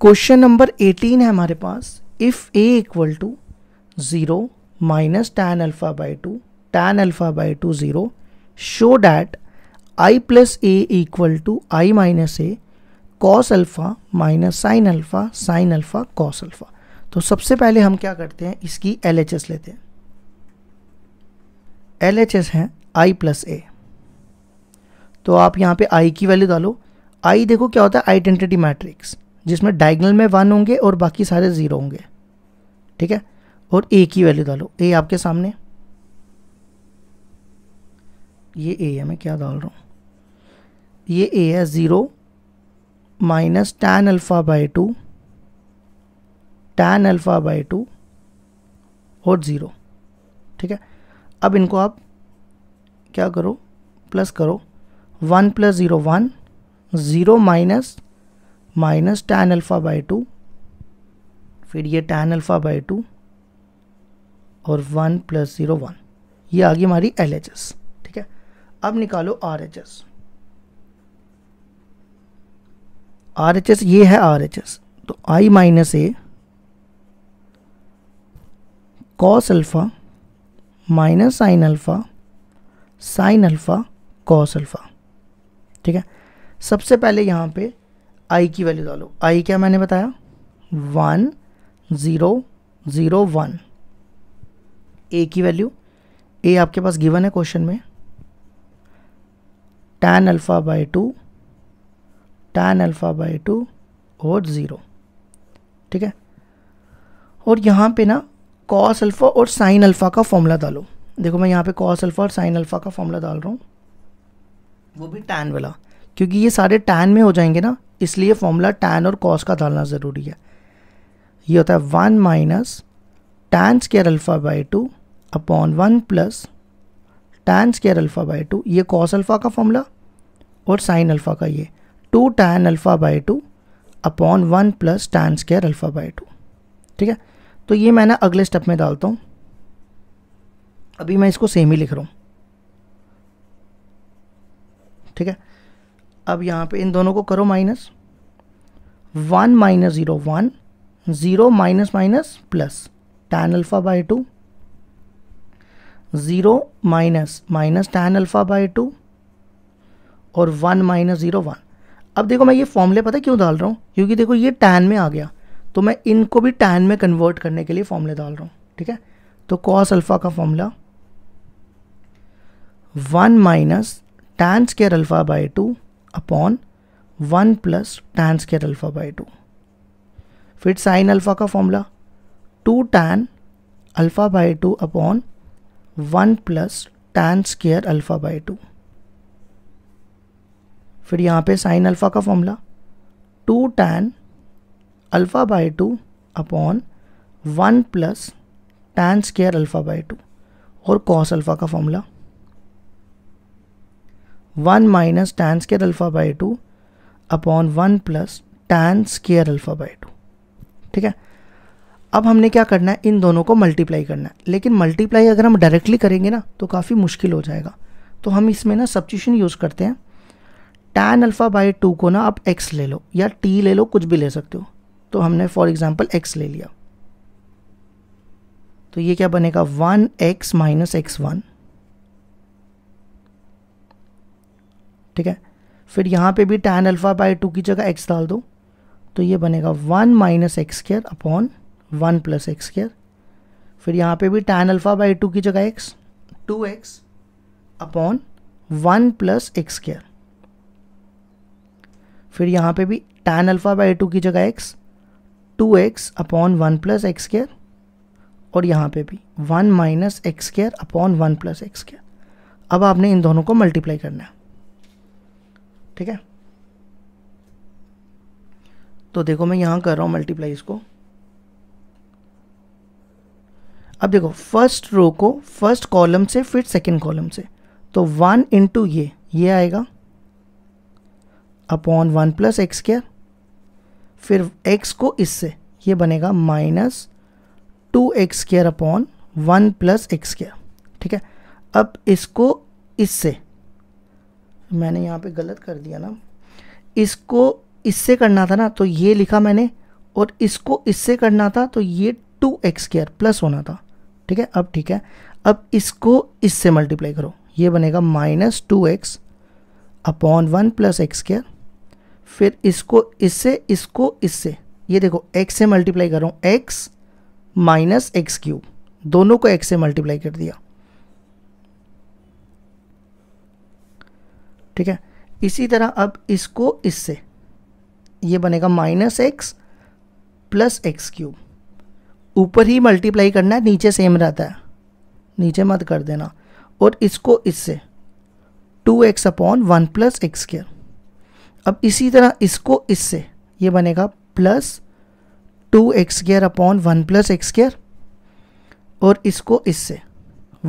क्वेश्चन नंबर 18 है हमारे पास if A equal to zero minus tan alpha by two tan alpha by two zero show that I plus A equal to I minus A cos alpha minus sine alpha sine alpha cos alpha तो सबसे पहले हम क्या करते हैं इसकी L H S लेते हैं L H S I plus A तो आप यहाँ पे आई की वैल्यू डालो आई देखो क्या होता है आइडेंटिटी मैट्रिक्स जिसमें डायगनल में वन होंगे और बाकी सारे ज़ीरो होंगे ठीक है और ए की वैल्यू डालो ए आपके सामने ये ए है मैं क्या डाल रहा हूँ ये ए है zero minus tan alpha by two tan alpha by two और ज़ीरो ठीक है अब इनको आप क्या करो प्लस करो one plus zero one zero minus minus tan alpha by two फिर ये टैन अल्फ़ा बाई टू और वन प्लस ज़ीरो वन ये आ गई हमारी एल एच एस ठीक है अब निकालो R H S R H S ये है आर एच एस तो I minus A cos alpha minus sine alpha sine alpha cos alpha ठीक है सबसे पहले यहाँ पे आई की वैल्यू डालो आई क्या मैंने बताया one zero zero one A की वैल्यू ए आपके पास गिवन है क्वेश्चन में tan alpha by two tan alpha by two और ज़ीरो ठीक है और यहाँ पे ना कॉस अल्फ़ा और साइन अल्फ़ा का फॉर्मूला डालो देखो मैं यहाँ पे कॉस अल्फ़ा और साइन अल्फ़ा का फॉर्मूला डाल रहा हूँ वो भी टैन वाला क्योंकि ये सारे टैन में हो जाएंगे ना इसलिए फॉर्मूला टैन और कॉस का डालना ज़रूरी है ये होता है one minus tan square alpha by two upon one plus tan square alpha by two ये कॉस अल्फ़ा का फॉर्मूला और साइन अल्फ़ा का ये two tan alpha by two upon one plus tan square alpha by two ठीक है तो ये मैं ना अगले स्टेप में डालता हूँ अभी मैं इसको सेम ही लिख रहा हूँ ठीक है अब यहाँ पे इन दोनों को करो minus one minus zero one zero minus minus plus tan alpha by two zero minus minus tan alpha by two और वन माइनस ज़ीरो वन अब देखो मैं ये फॉर्मूले पता है क्यों डाल रहा हूँ क्योंकि देखो ये टैन में आ गया तो मैं इनको भी टैन में कन्वर्ट करने के लिए फॉर्मूले डाल रहा हूँ ठीक है तो कॉस अल्फ़ा का formula one minus tan square alpha by two upon one plus tan square alpha by two फिर साइन अल्फ़ा का formula two tan alpha by two upon one plus tan square alpha by two फिर यहाँ पे sine alpha का formula two tan alpha by two upon one plus tan square alpha by two और cos alpha का formula one minus tan square alpha by two upon one plus tan square alpha by two ठीक है अब हमने क्या करना है इन दोनों को मल्टीप्लाई करना है लेकिन मल्टीप्लाई अगर हम डायरेक्टली करेंगे ना तो काफ़ी मुश्किल हो जाएगा तो हम इसमें ना सब्चिशन यूज़ करते हैं टैन अल्फ़ा बाई टू को ना आप एक्स ले लो या टी ले लो कुछ भी ले सकते हो तो हमने फॉर एग्ज़ाम्पल एक्स ले लिया तो ये क्या बनेगा one x minus x one ठीक है फिर यहाँ पे भी tan अल्फ़ा बाई टू की जगह x डाल दो तो ये बनेगा one minus x square upon one plus x square फिर यहाँ पे भी tan अल्फ़ा बाई टू की जगह x two x upon one plus x square फिर यहाँ पे भी tan अल्फ़ा बाई टू की जगह x two x upon one plus x square और यहाँ पे भी one minus x square upon one plus x square अब आपने इन दोनों को मल्टीप्लाई करना है ठीक है तो देखो मैं यहां कर रहा हूं मल्टीप्लाई इसको अब देखो फर्स्ट रो को फर्स्ट कॉलम से फिर सेकंड कॉलम से तो वन इंटू ये ये आएगा upon one plus x square फिर एक्स को इससे ये बनेगा minus two x square upon one plus x square ठीक है अब इसको इससे मैंने यहाँ पे गलत कर दिया ना इसको इससे करना था ना तो ये लिखा मैंने और इसको इससे करना था तो ये टू एक्स स्केयर प्लस होना था ठीक है अब ठीक है अब इसको इससे मल्टीप्लाई करो ये बनेगा minus two x upon one plus x square फिर इसको इससे इसको इससे ये देखो एक्स से मल्टीप्लाई करो x x minus x cube दोनों को एक्स से मल्टीप्लाई कर दिया ठीक है इसी तरह अब इसको इससे ये बनेगा minus x plus x cube ऊपर ही मल्टीप्लाई करना है नीचे सेम रहता है नीचे मत कर देना और इसको इससे two x upon one plus x square अब इसी तरह इसको इससे ये बनेगा plus two x square upon one plus x square और इसको इससे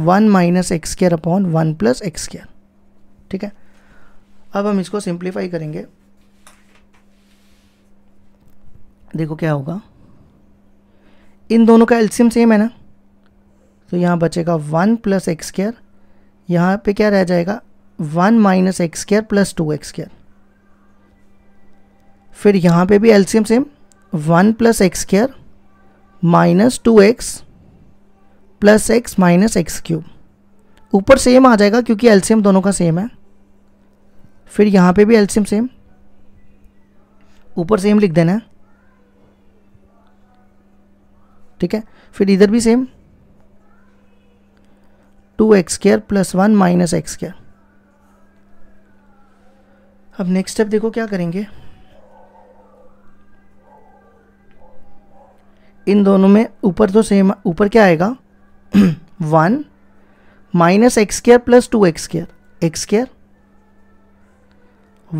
one minus x square upon one plus x square ठीक है अब हम इसको सिंप्लीफाई करेंगे देखो क्या होगा इन दोनों का एल्सियम सेम है ना तो यहाँ बचेगा वन प्लस एक्स स्क्र यहाँ पर क्या रह जाएगा one minus x square plus two x square फिर यहाँ पे भी LCM same one plus x square minus two x plus x minus x cube ऊपर सेम आ जाएगा क्योंकि एल्सियम दोनों का सेम है फिर यहाँ पे भी एलसीएम सेम ऊपर सेम लिख देना ठीक है फिर इधर भी same two x square plus one minus x square अब नेक्स्ट स्टेप देखो क्या करेंगे इन दोनों में ऊपर तो सेम ऊपर क्या आएगा one minus x square plus two x square x square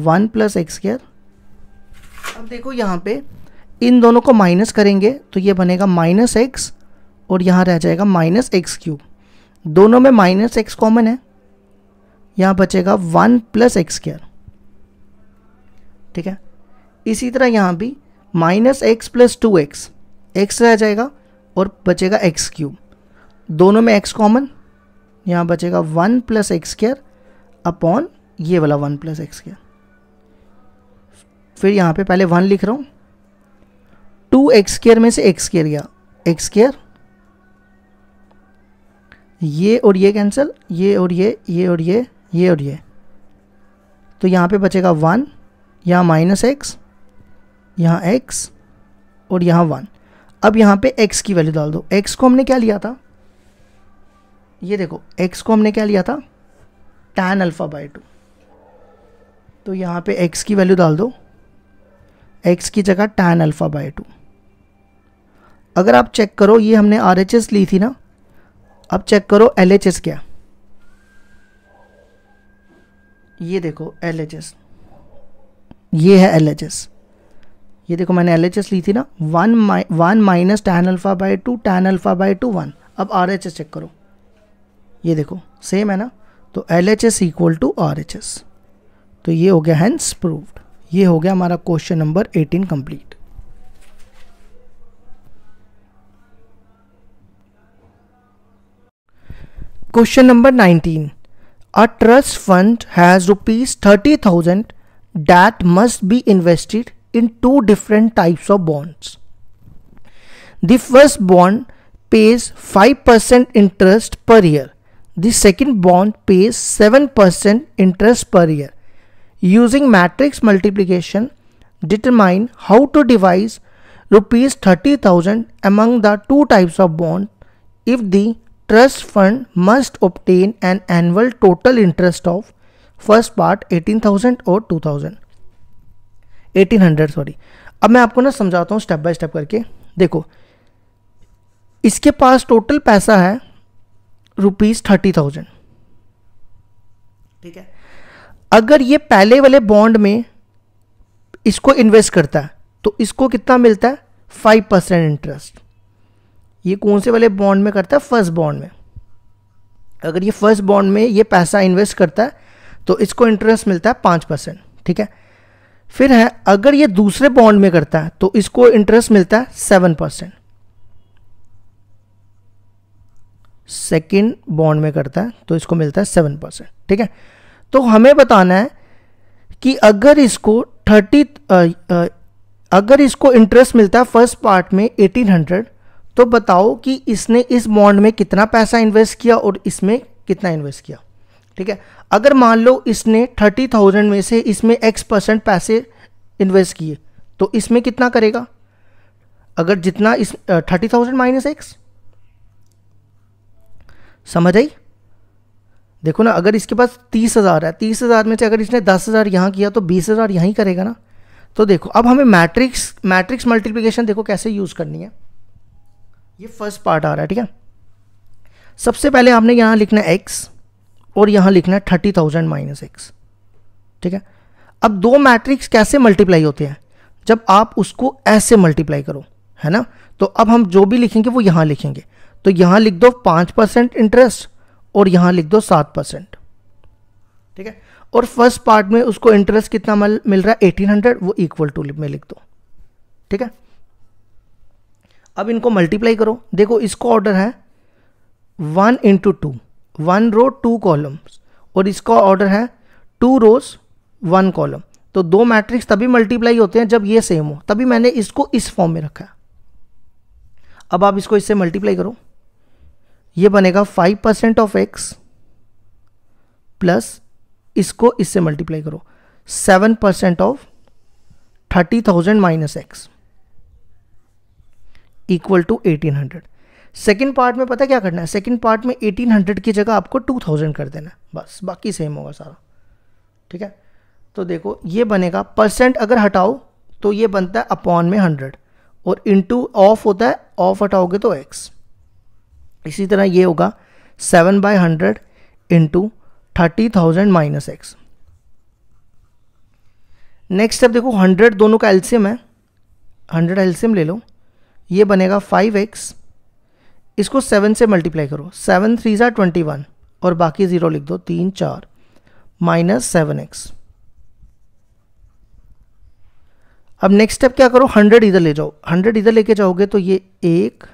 one plus x square अब देखो यहाँ पे इन दोनों को माइनस करेंगे तो ये बनेगा माइनस एक्स और यहाँ रह जाएगा माइनस एक्स क्यूब दोनों में माइनस एक्स कॉमन है यहाँ बचेगा वन प्लस एक्स स्क्र ठीक है इसी तरह यहाँ भी minus x plus two x x रह जाएगा और बचेगा एक्स क्यूब दोनों में एक्स कॉमन यहाँ बचेगा one plus x square upon ये वाला वन प्लस एक्स स्क्र फिर यहाँ पे पहले वन लिख रहा हूँ टू एक्स स्केयर में से एक्स केयर गया एक्स केयर ये और ये कैंसिल ये और ये ये और ये ये और ये तो यहाँ पे बचेगा वन यहाँ माइनस एक्स यहाँ एक्स और यहाँ वन अब यहाँ पे एक्स की वैल्यू डाल दो एक्स को हमने क्या लिया था ये देखो एक्स को हमने क्या लिया था टैन अल्फ़ा बाई टू तो यहाँ पे एक्स की वैल्यू डाल दो एक्स की जगह टैन अल्फ़ा बाय टू अगर आप चेक करो ये हमने आर एच एस ली थी ना अब चेक करो एल एच एस क्या ये देखो एल एच एस ये है एल एच एस ये देखो मैंने एल एच एस ली थी ना वन माइ one minus tan alpha by two tan alpha by two one अब आर एच एस चेक करो ये देखो सेम है ना तो L H S equal to R H S तो ये हो गया हैंस प्रूव्ड ये हो गया हमारा question number 18 complete question number 19 a trust fund has rupees thirty thousand that must be invested in two different types of bonds the first bond pays 5% percent interest per year the second bond pays 7% percent interest per year using matrix multiplication determine how to devise rupees 30000 among the two types of bond if the trust fund must obtain an annual total interest of first part 18,000 or 2,000 1800 sorry अब मैं आपको ना समझाता हूँ step by step करके देखो इसके पास total पैसा है रुपीज़ थर्टी थाउजेंड ठीक है अगर ये पहले वाले बॉन्ड में इसको इन्वेस्ट करता है तो इसको कितना मिलता है फाइव परसेंट इंटरेस्ट ये कौन से वाले बॉन्ड में करता है फर्स्ट बॉन्ड में अगर ये फर्स्ट बॉन्ड में ये पैसा इन्वेस्ट करता है तो इसको इंटरेस्ट मिलता है पाँच परसेंट ठीक है फिर है अगर ये दूसरे बॉन्ड में करता है तो इसको इंटरेस्ट मिलता है सेवन परसेंट सेकेंड बॉन्ड में करता है तो इसको मिलता है सेवन परसेंट ठीक है तो हमें बताना है कि अगर इसको थर्टी अगर इसको इंटरेस्ट मिलता है फर्स्ट पार्ट में एटीन हंड्रेड तो बताओ कि इसने इस बॉन्ड में कितना पैसा इन्वेस्ट किया और इसमें कितना इन्वेस्ट किया ठीक है अगर मान लो इसने थर्टी थाउजेंड में से इसमें एक्स परसेंट पैसे इन्वेस्ट किए तो इसमें कितना करेगा अगर जितना इस थर्टी थाउजेंड माइनस एक्स समझ आई देखो ना अगर इसके पास तीस हज़ार है तीस हज़ार में से अगर इसने दस हज़ार यहाँ किया तो बीस हज़ार यहाँ ही करेगा ना तो देखो अब हमें मैट्रिक्स मैट्रिक्स मल्टीप्लिकेशन देखो कैसे यूज़ करनी है ये फर्स्ट पार्ट आ रहा है ठीक है सबसे पहले आपने यहाँ लिखना है एक्स और यहाँ लिखना है थर्टी थाउजेंड माइनस एक्स ठीक है अब दो मैट्रिक्स कैसे मल्टीप्लाई होते हैं जब आप उसको ऐसे मल्टीप्लाई करो है ना तो अब हम जो भी लिखेंगे वो यहाँ लिखेंगे तो यहाँ लिख दो पाँच परसेंट इंटरेस्ट और यहां लिख दो सात परसेंट ठीक है और फर्स्ट पार्ट में उसको इंटरेस्ट कितना मिल रहा है एटीन हंड्रेड वो इक्वल टू में लिख दो ठीक है अब इनको मल्टीप्लाई करो देखो इसको ऑर्डर है one into two one row two columns और इसका ऑर्डर है टू रोज वन कॉलम तो दो मैट्रिक्स तभी मल्टीप्लाई होते हैं जब ये सेम हो तभी मैंने इसको इस फॉर्म में रखा अब आप इसको इससे मल्टीप्लाई करो ये बनेगा five percent of x plus इसको इससे मल्टीप्लाई करो seven percent of thirty thousand minus x equal to eighteen hundred second part में पता क्या करना है सेकेंड पार्ट में एटीन हंड्रेड की जगह आपको टू थाउजेंड कर देना है बस बाकी सेम होगा सारा ठीक है तो देखो ये बनेगा परसेंट अगर हटाओ तो ये बनता है अपॉन में हंड्रेड और इंटू ऑफ होता है ऑफ हटाओगे तो एक्स इसी तरह ये होगा seven by hundred into thirty thousand minus x next step देखो हंड्रेड दोनों का एल्सियम है हंड्रेड एल्सियम ले लो ये बनेगा फाइव एक्स इसको सेवन से मल्टीप्लाई करो seven three are twenty one और बाकी ज़ीरो लिख दो तीन चार माइनस सेवन एक्स अब नेक्स्ट स्टेप क्या करो हंड्रेड इधर ले जाओ हंड्रेड इधर लेके जाओगे तो ये एक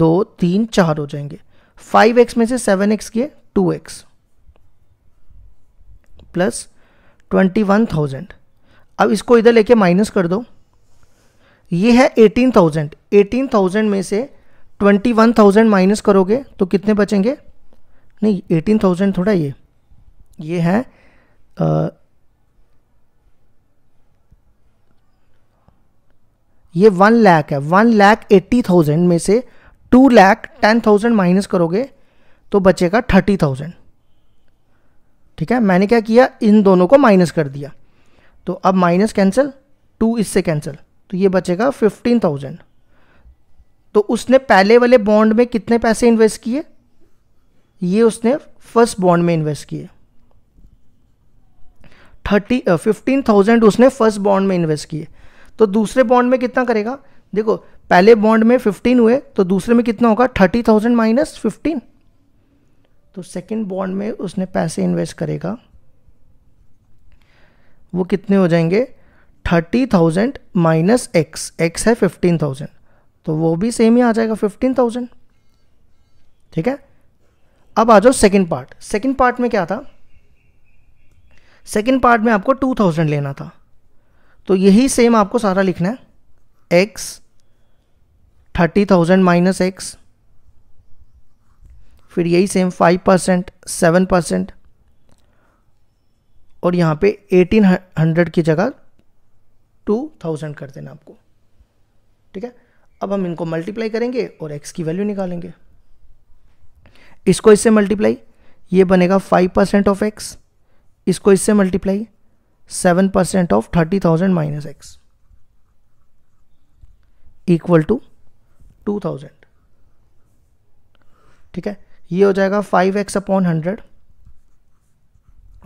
दो तीन चार हो जाएंगे फाइव एक्स में से सेवन एक्स किए two x plus twenty one thousand अब इसको इधर लेके माइनस कर दो ये है एटीन थाउजेंड एटीन थाउजेंड में से ट्वेंटी वन थाउजेंड माइनस करोगे तो कितने बचेंगे नहीं एटीन थाउजेंड थोड़ा ये ये है आ, ये वन लाख है वन लाख एट्टी थाउजेंड में से two lakh ten thousand minus करोगे तो बचेगा थर्टी थाउजेंड ठीक है मैंने क्या किया इन दोनों को माइनस कर दिया तो अब माइनस कैंसिल टू इससे कैंसिल तो ये बचेगा फिफ्टीन थाउजेंड तो उसने पहले वाले बॉन्ड में कितने पैसे इन्वेस्ट किए ये उसने फर्स्ट बॉन्ड में इन्वेस्ट किए थर्टी फिफ्टीन थाउजेंड उसने फर्स्ट बॉन्ड में इन्वेस्ट किए तो दूसरे बॉन्ड में कितना करेगा देखो पहले बॉन्ड में 15 हुए तो दूसरे में कितना होगा 30,000 माइनस 15 तो सेकंड बॉन्ड में उसने पैसे इन्वेस्ट करेगा वो कितने हो जाएंगे 30,000 माइनस एक्स एक्स है 15,000 तो वो भी सेम ही आ जाएगा 15,000 ठीक है अब आ जाओ सेकंड पार्ट सेकंड पार्ट में क्या था सेकंड पार्ट में आपको 2000 लेना था तो यही सेम आपको सारा लिखना है x thirty thousand minus x फिर यही same five percent seven percent और यहाँ पे एटीन हंड्रेड की जगह टू थाउजेंड कर देना आपको ठीक है अब हम इनको मल्टीप्लाई करेंगे और एक्स की वैल्यू निकालेंगे इसको इससे मल्टीप्लाई ये बनेगा फाइव परसेंट ऑफ एक्स इसको इससे multiply seven percent of thirty thousand minus x equal to two thousand ठीक है ये हो जाएगा फाइव एक्स अपॉन हंड्रेड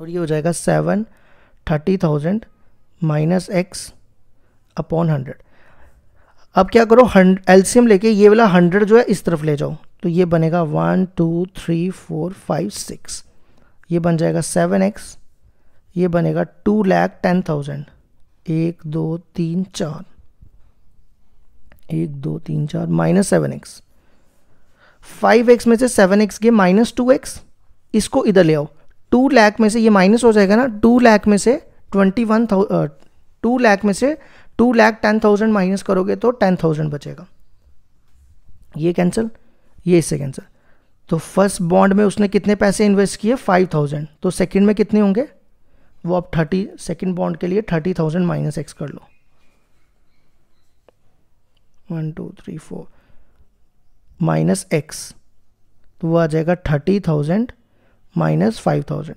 और ये हो जाएगा seven thirty thousand minus x upon hundred अब क्या करो हंड एल्सियम लेके ये वाला हंड्रेड जो है इस तरफ ले जाओ तो ये बनेगा one two three four five six ये बन जाएगा सेवन एक्स ये बनेगा टू लैख टेन थाउजेंड एक दो तीन चार एक दो तीन चार minus seven x five x में से सेवन एक्स के माइनस टू एक्स इसको इधर ले आओ टू लैख में से ये माइनस हो जाएगा ना टू लैख में से ट्वेंटी वन टू लैख में से two lakh ten thousand minus करोगे तो टेन थाउजेंड बचेगा ये कैंसिल ये इससे कैंसिल तो फर्स्ट बॉन्ड में उसने कितने पैसे इन्वेस्ट किए फाइव थाउजेंड तो सेकेंड में कितने होंगे वो आप थर्टी सेकेंड बॉन्ड के लिए थर्टी थाउजेंड माइनस एक्स कर लो one two three four minus x तो वो आ जाएगा thirty thousand minus five thousand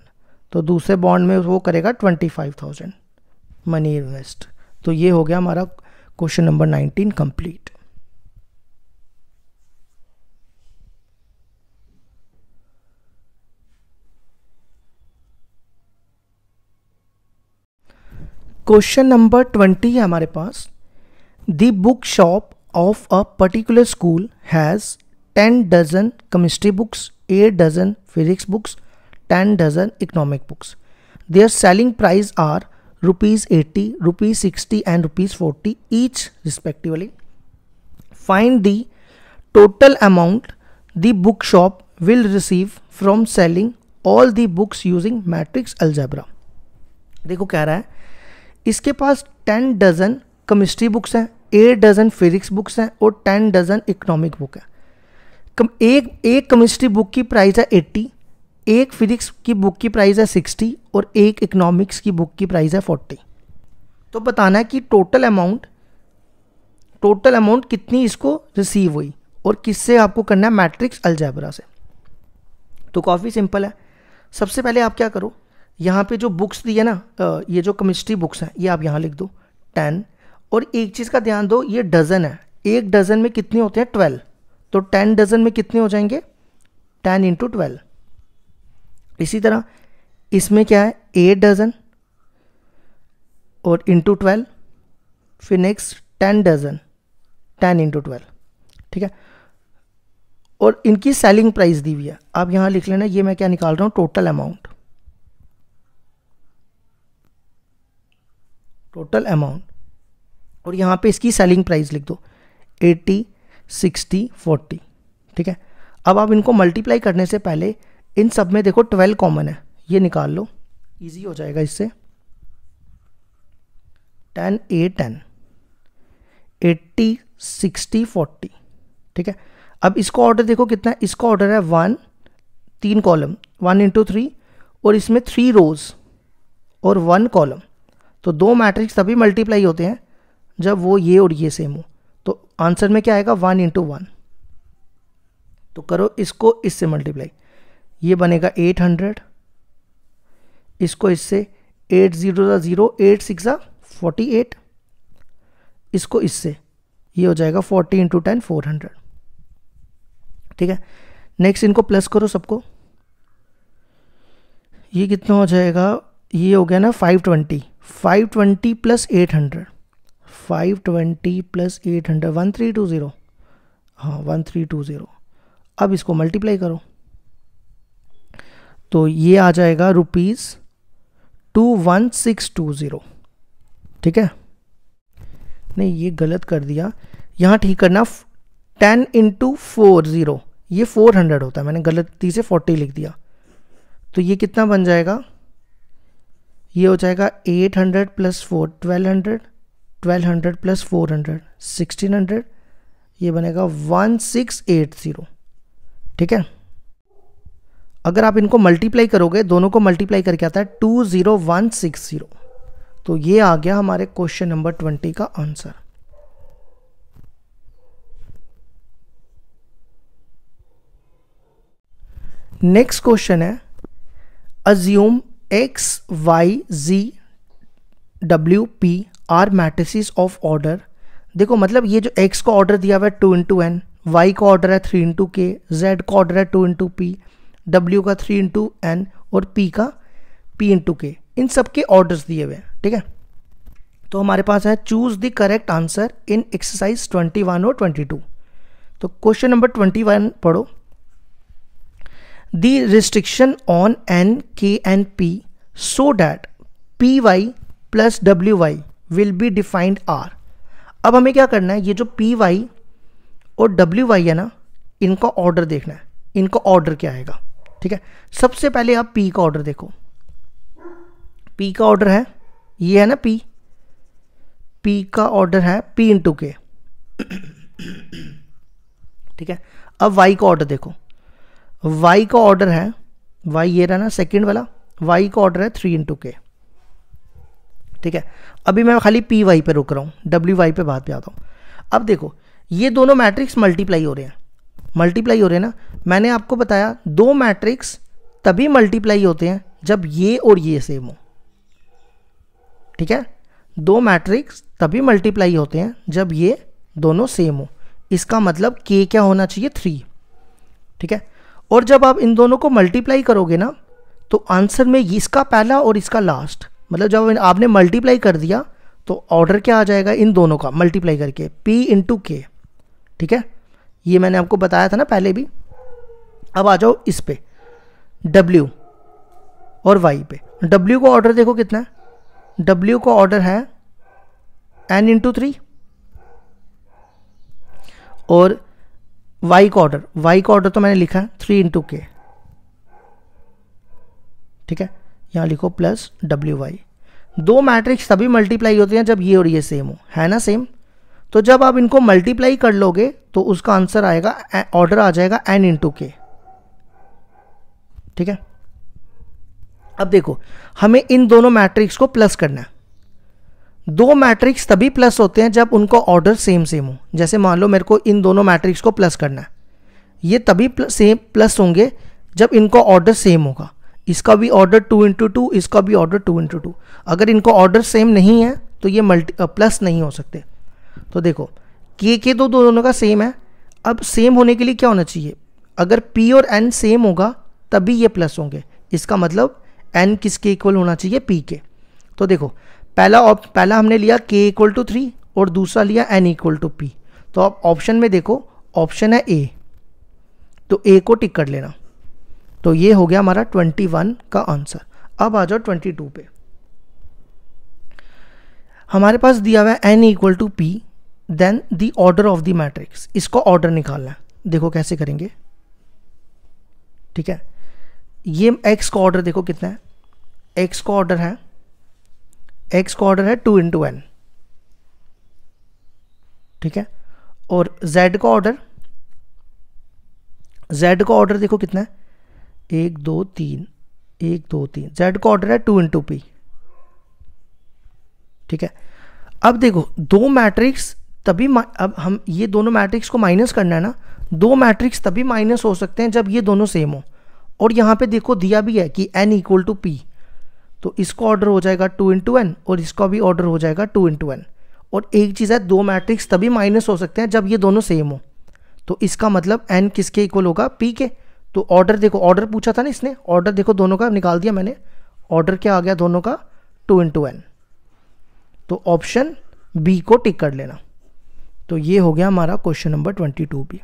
तो दूसरे बॉन्ड में वो करेगा twenty five thousand money invest तो ये हो गया हमारा question number nineteen complete question number twenty है हमारे पास the book shop of a particular school has ten dozen chemistry books eight dozen physics books ten dozen economic books their selling price are rupees eighty rupees sixty and rupees forty each respectively find the total amount the book shop will receive from selling all the books using matrix algebra देखो कह रहा है इसके पास ten dozen chemistry books हैं eight dozen physics books हैं और ten dozen economic book है कम एक एक केमिस्ट्री बुक की प्राइस है एट्टी एक फिजिक्स की बुक की प्राइस है सिक्सटी और एक इकोनॉमिक्स की बुक की प्राइस है फोर्टी तो बताना है कि टोटल अमाउंट टोटल अमाउंट कितनी इसको रिसीव हुई और किससे आपको करना है मैट्रिक्स अल्जैबरा से तो काफ़ी सिंपल है सबसे पहले आप क्या करो यहाँ पे जो बुक्स दी है ना ये जो केमिस्ट्री बुक्स हैं ये आप यहाँ लिख दो टेन और एक चीज़ का ध्यान दो ये डजन है एक डजन में कितने होते हैं ट्वेल्व तो टेन डजन में कितने हो जाएंगे टेन इंटू ट्वेल्व इसी तरह इसमें क्या है एट डजन और इंटू ट्वेल्व फिर next ten dozen ten into twelve ठीक है और इनकी सेलिंग प्राइस दी हुई है आप यहां लिख लेना ये मैं क्या निकाल रहा हूं टोटल अमाउंट टोटल अमाउंट और यहाँ पे इसकी सेलिंग प्राइस लिख दो 80, सिक्सटी फोर्टी ठीक है अब आप इनको मल्टीप्लाई करने से पहले इन सब में देखो ट्वेल्व कॉमन है ये निकाल लो इजी हो जाएगा इससे ten a ten eighty sixty forty ठीक है अब इसका ऑर्डर देखो कितना है इसका ऑर्डर है वन तीन कॉलम वन इंटू थ्री और इसमें थ्री रोज और वन कॉलम तो दो मैट्रिक्स तभी मल्टीप्लाई होते हैं जब वो ये और ये सेम हो तो आंसर में क्या आएगा वन इंटू वन तो करो इसको इससे मल्टीप्लाई ये बनेगा एट हंड्रेड इसको इससे एट ज़ीरो ज़ा ज़ीरो एट सिक्स ज़ा फोर्टी एट इसको इससे ये हो जाएगा forty into ten four hundred ठीक है नेक्स्ट इनको प्लस करो सबको ये कितना हो जाएगा ये हो गया ना five twenty five twenty plus eight hundred five twenty plus eight hundred one three two zero हाँ वन थ्री टू ज़ीरो अब इसको मल्टीप्लाई करो तो ये आ जाएगा rupees two one six two zero ठीक है नहीं ये गलत कर दिया यहाँ ठीक करना टेन इंटू फोर ज़ीरो ये फोर हंड्रेड होता है मैंने गलती से फोर्टी लिख दिया तो ये कितना बन जाएगा ये हो जाएगा eight hundred plus four twelve hundred twelve hundred plus four hundred sixteen hundred ये बनेगा वन सिक्स एट ज़ीरो ठीक है अगर आप इनको मल्टीप्लाई करोगे दोनों को मल्टीप्लाई करके आता है two zero one six zero तो ये आ गया हमारे क्वेश्चन नंबर ट्वेंटी का आंसर नेक्स्ट क्वेश्चन है assume X Y G W P R matrices of order देखो मतलब ये जो एक्स का ऑर्डर दिया हुआ है टू इंटू एन वाई का ऑर्डर है थ्री इंटू के जेड का ऑर्डर है टू इंटू पी डब्ल्यू का थ्री इंटू एन और पी का पी इंटू के इन सब के ऑर्डर्स दिए हुए हैं ठीक है तो हमारे पास है choose the correct answer in exercise twenty one और ट्वेंटी टू तो क्वेश्चन नंबर ट्वेंटी वन पढ़ो the restriction on N K N P so that P Y plus W Y will be defined are अब हमें क्या करना है ये जो पी वाई और डब्ल्यू वाई है ना इनका ऑर्डर देखना है इनका ऑर्डर क्या आएगा ठीक है सबसे पहले आप पी का ऑर्डर देखो पी का ऑर्डर है ये है ना पी पी का ऑर्डर है पी इंटू के ठीक है अब वाई का ऑर्डर देखो वाई का ऑर्डर है वाई ये रहा ना सेकेंड वाला वाई का ऑर्डर है थ्री इंटू के ठीक है अभी मैं खाली पी वाई पर रुक रहा हूँ डब्ल्यू वाई पर बात पे आता हूँ अब देखो ये दोनों मैट्रिक्स मल्टीप्लाई हो रहे हैं मल्टीप्लाई हो रहे हैं ना मैंने आपको बताया दो मैट्रिक्स तभी मल्टीप्लाई होते हैं जब ये और ये सेम हो ठीक है दो मैट्रिक्स तभी मल्टीप्लाई होते हैं जब ये दोनों सेम हो इसका मतलब के क्या होना चाहिए थ्री ठीक है और जब आप इन दोनों को मल्टीप्लाई करोगे ना तो आंसर में इसका पहला और इसका लास्ट मतलब जब आपने मल्टीप्लाई कर दिया तो ऑर्डर क्या आ जाएगा इन दोनों का मल्टीप्लाई करके पी इंटू के ठीक है ये मैंने आपको बताया था ना पहले भी अब आ जाओ इस पे डब्ल्यू और वाई पे डब्ल्यू का ऑर्डर देखो कितना है डब्ल्यू का ऑर्डर है एन इंटू थ्री और वाई का ऑर्डर वाई का ऑर्डर तो मैंने लिखा है थ्री इंटू के ठीक है यहाँ लिखो प्लस डब्ल्यू वाई दो मैट्रिक्स तभी मल्टीप्लाई होते हैं जब ये और ये सेम हो है ना सेम तो जब आप इनको मल्टीप्लाई कर लोगे तो उसका आंसर आएगा ऑर्डर आ जाएगा एन इंटू के ठीक है अब देखो हमें इन दोनों मैट्रिक्स को प्लस करना है दो मैट्रिक्स तभी प्लस होते हैं जब उनका ऑर्डर सेम सेम हो जैसे मान लो मेरे को इन दोनों मैट्रिक्स को प्लस करना है ये तभी प्लस, सेम प्लस होंगे जब इनका ऑर्डर सेम होगा इसका भी ऑर्डर टू इंटू टू इसका भी ऑर्डर टू इंटू टू अगर इनको ऑर्डर सेम नहीं है तो ये मल्टी प्लस नहीं हो सकते तो देखो के के तो दोनों का सेम है अब सेम होने के लिए क्या होना चाहिए अगर पी और एन सेम होगा तभी ये प्लस होंगे इसका मतलब एन किसके इक्वल होना चाहिए पी के तो देखो पहला पहला हमने लिया के इक्वल टू थ्री और दूसरा लिया एन इक्वल टू पी तो आप ऑप्शन में देखो ऑप्शन है ए तो ए को टिक कर लेना तो ये हो गया हमारा 21 का आंसर अब आ जाओ 22 पे हमारे पास दिया हुआ है N equal to P then the order of the matrix इसको ऑर्डर निकालना है देखो कैसे करेंगे ठीक है ये एक्स का ऑर्डर देखो कितना है एक्स का ऑर्डर है एक्स का ऑर्डर है टू इंटू एन ठीक है और जेड का ऑर्डर जेड का ऑर्डर देखो कितना है एक दो तीन एक दो तीन जेड का ऑर्डर है टू इंटू पी ठीक है अब देखो दो मैट्रिक्स तभी अब हम ये दोनों मैट्रिक्स को माइनस करना है ना दो मैट्रिक्स तभी माइनस हो सकते हैं जब ये दोनों सेम हो और यहाँ पे देखो दिया भी है कि एन इक्वल टू पी तो इसका ऑर्डर हो जाएगा टू इंटू एन और इसका भी ऑर्डर हो जाएगा टू इंटू एन और एक चीज़ है दो मैट्रिक्स तभी माइनस हो सकते हैं जब ये दोनों सेम हो तो इसका मतलब एन किसके इक्वल होगा पी के तो ऑर्डर देखो ऑर्डर पूछा था ना इसने ऑर्डर देखो दोनों का निकाल दिया मैंने ऑर्डर क्या आ गया दोनों का टू इंटू एन तो ऑप्शन बी को टिक कर लेना तो ये हो गया हमारा क्वेश्चन नंबर ट्वेंटी टू भी